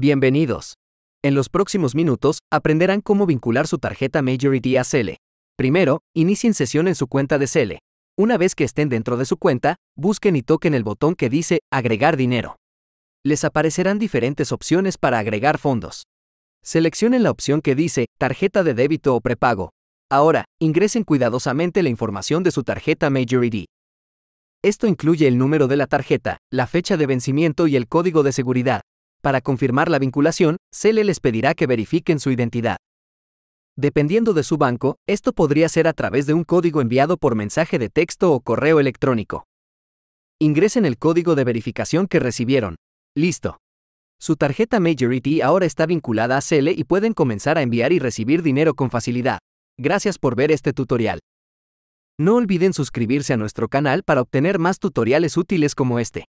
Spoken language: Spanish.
Bienvenidos. En los próximos minutos, aprenderán cómo vincular su tarjeta Majority a Cele. Primero, inicien sesión en su cuenta de Cele. Una vez que estén dentro de su cuenta, busquen y toquen el botón que dice Agregar dinero. Les aparecerán diferentes opciones para agregar fondos. Seleccionen la opción que dice Tarjeta de débito o prepago. Ahora, ingresen cuidadosamente la información de su tarjeta Majority. Esto incluye el número de la tarjeta, la fecha de vencimiento y el código de seguridad. Para confirmar la vinculación, CELE les pedirá que verifiquen su identidad. Dependiendo de su banco, esto podría ser a través de un código enviado por mensaje de texto o correo electrónico. Ingresen el código de verificación que recibieron. Listo. Su tarjeta Majority ahora está vinculada a Cele y pueden comenzar a enviar y recibir dinero con facilidad. Gracias por ver este tutorial. No olviden suscribirse a nuestro canal para obtener más tutoriales útiles como este.